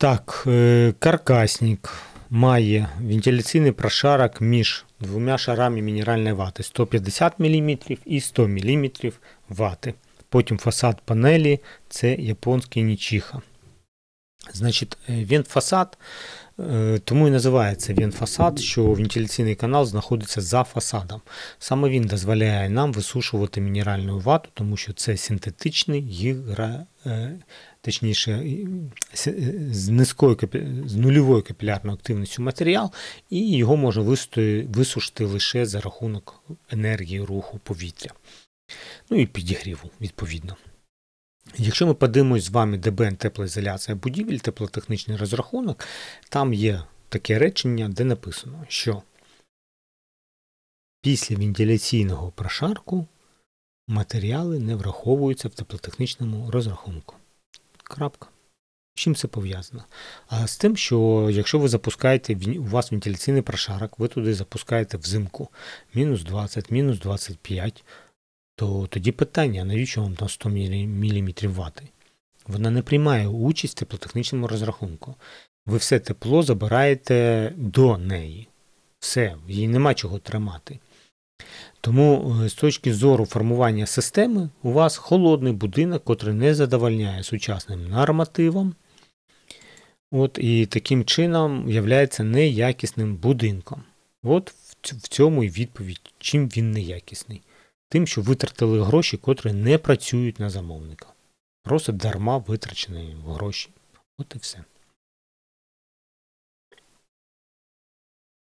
Так, е, каркасник має вентиляційний прошарок між двома шарами мінеральної вати 150 мм і 100 мм вати. Потім фасад панелі це японський нічиха. Значить, е, вентфасад, е, тому і називається вентфасад, що вентиляційний канал знаходиться за фасадом. Саме він дозволяє нам висушувати мінеральну вату, тому що це синтетичний гігра, е, точніше, з низькою з нульовою капілярною активністю матеріал, і його можна висушити лише за рахунок енергії руху повітря. Ну і підігріву відповідно. Якщо ми подивимось з вами ДБН теплоізоляція будівель, теплотехнічний розрахунок, там є таке речення, де написано, що після вентиляційного прошарку матеріали не враховуються в теплотехнічному розрахунку. Крапка. З чим це пов'язано? А з тим, що якщо ви запускаєте у вас вентиляційний прошарок, ви туди запускаєте взимку мінус 20, мінус 25 то тоді питання, навіщо вам там 100 мм вати? Вона не приймає участь в теплотехнічному розрахунку. Ви все тепло забираєте до неї. Все, їй нема чого тримати. Тому е, з точки зору формування системи, у вас холодний будинок, котрий не задовольняє сучасним нормативам. От, І таким чином являється неякісним будинком. От в цьому і відповідь, чим він неякісний тим, що витратили гроші, котрі не працюють на замовника. Просто дарма витрачені гроші. От і все.